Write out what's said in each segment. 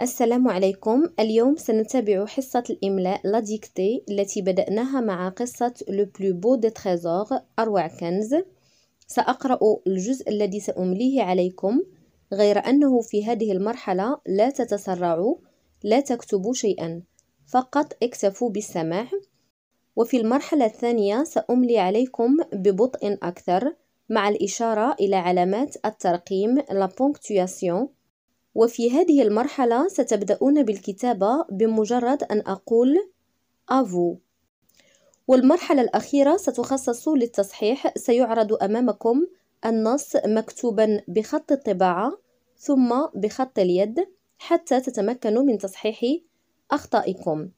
السلام عليكم اليوم سنتابع حصة الإملاء لا ديكتي التي بدأناها مع قصة لو بلو بو دي تريزور أروع كنز سأقرأ الجزء الذي سأمليه عليكم غير أنه في هذه المرحلة لا تتسرعوا لا تكتبوا شيئا فقط اكتفوا بالسماع وفي المرحلة الثانية سأملي عليكم ببطء أكثر مع الإشارة إلى علامات الترقيم لا بونكتوياسيون وفي هذه المرحلة ستبدأون بالكتابة بمجرد أن أقول أفو والمرحلة الأخيرة ستخصص للتصحيح سيعرض أمامكم النص مكتوبا بخط الطباعة ثم بخط اليد حتى تتمكنوا من تصحيح أخطائكم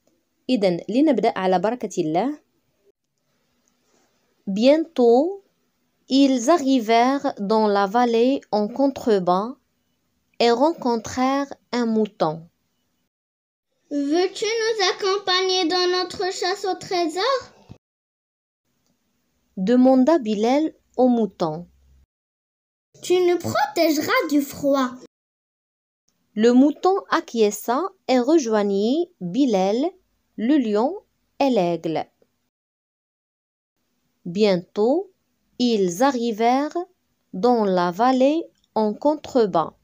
إذا لنبدأ على بركة الله Bientôt, ils arrivèrent dans la vallée en contrebas et rencontrèrent un mouton. Veux-tu nous accompagner dans notre chasse au trésor demanda Bilal au mouton. Tu nous protégeras du froid. Le mouton acquiesça et rejoignit Bilal, le lion et l'aigle. Bientôt, ils arrivèrent dans la vallée en contrebas.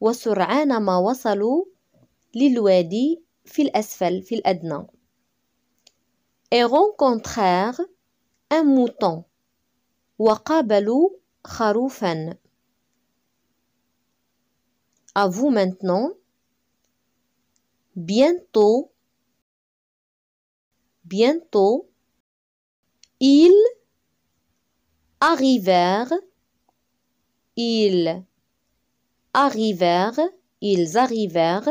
وسرعان ما وصلوا للوادي في الأسفل في الأدنى وقابلوا خروفا أفو vous بيانتو بيانتو bientôt ils arrivèrent ils arrivèrent, ils arrivèrent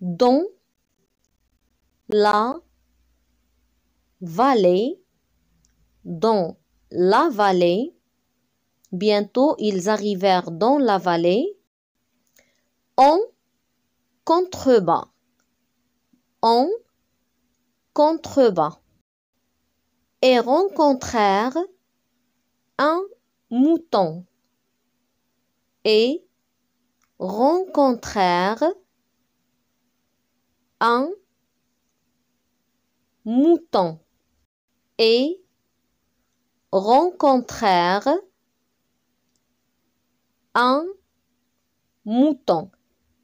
dans la vallée, dans la vallée. Bientôt, ils arrivèrent dans la vallée en contrebas, en contrebas et rencontrèrent un mouton et rencontrèrent un mouton et rencontrèrent un mouton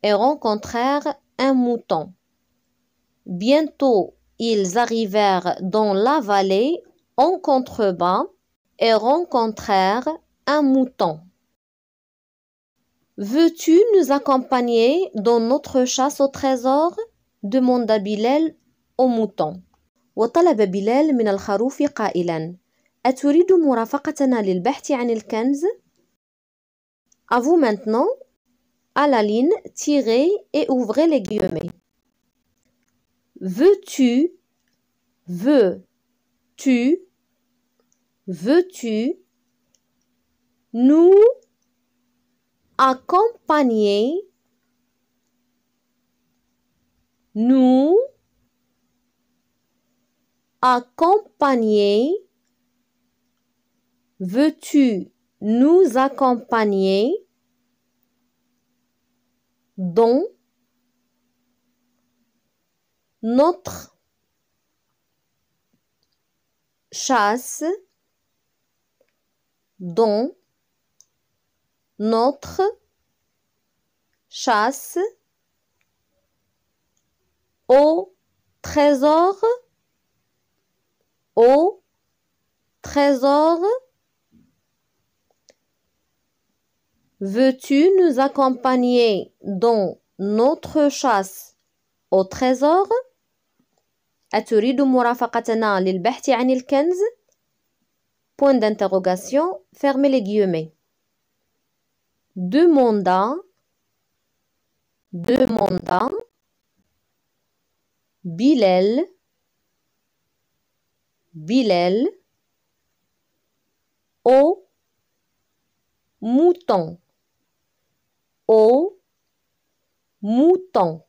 et rencontrèrent un mouton. Bientôt ils arrivèrent dans la vallée en contrebas et rencontrèrent un mouton. Veux-tu nous accompagner dans notre chasse au trésor demanda Bilal au mouton. وطلب بلال من الخروف قائلا مرافقتنا للبحث عن الكنز؟ À vous maintenant, à la ligne, tirez et ouvrez les guillemets. Veux-tu, veux-tu, veux-tu, nous accompagner nous accompagner veux-tu nous accompagner dans notre chasse dans notre, chasse, au trésor, au trésor. Veux-tu nous accompagner dans notre chasse au trésor? أتريد مرافقتنا للبحث عن الكنز؟ Point d'interrogation, fermez les guillemets demanda, demanda, Bilel, Bilel, au mouton, au mouton,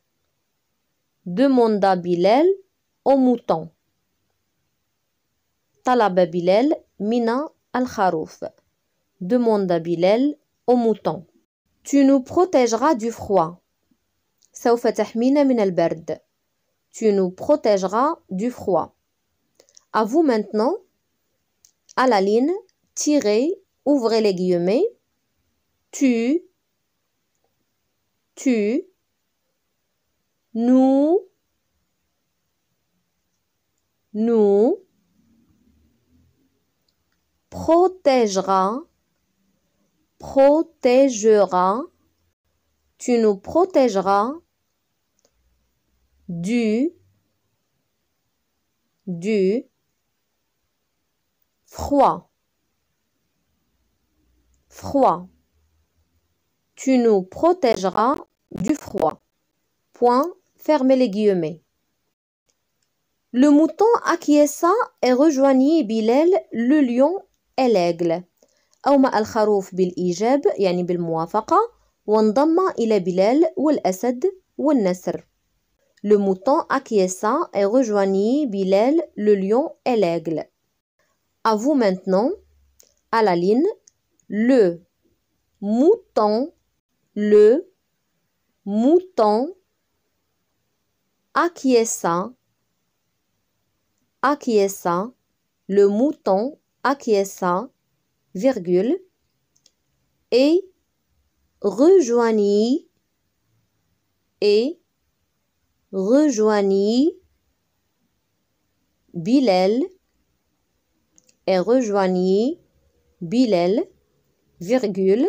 demanda Bilel, au mouton. Talaba Mina al-Kharouf. Demanda Bilel, mouton Tu nous protégeras du froid. سوف تحمينا Tu nous protégeras du froid. À vous maintenant. À la ligne, tirez, ouvrez les guillemets. Tu, tu, nous, nous, protégera Protégera, tu nous protégeras du, du froid, froid. Tu nous protégeras du froid. Point, fermez les guillemets. Le mouton acquiesça et rejoignit Bilel, le lion et l'aigle. أومأ الخروف بالإيجاب يعني بالموافقة وانضم إلى بلال والأسد والنسر Le mouton acquiesça et rejoignit Bilal, le lion et l'aigle. À vous maintenant, à la ligne, le mouton, le mouton acquiesça, acquiesça, le mouton acquiesça virgule, et rejoignit et rejoignit Bilal et rejoignit Bilal, virgule,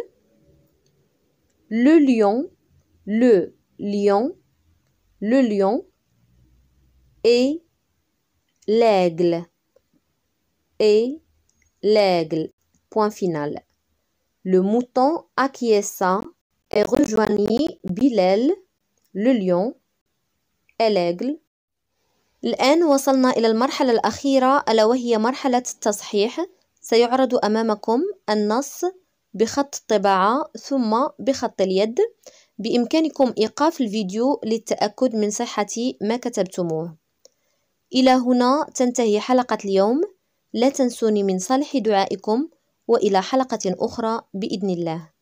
le lion, le lion, le lion et l'aigle, et l'aigle. Point final. Le mouton acquiesça et rejoignit Bilal, le lion, et l'aigle. الآن وصلنا إلى المرحلة الأخيرة ألا وهي مرحلة التصحيح سيعرض أمامكم النص بخط الطباعة ثم بخط اليد بإمكانكم إيقاف الفيديو للتأكد من صحة ما كتبتموه إلى هنا تنتهي حلقة اليوم لا تنسوني من صالح دعائكم والى حلقه اخرى باذن الله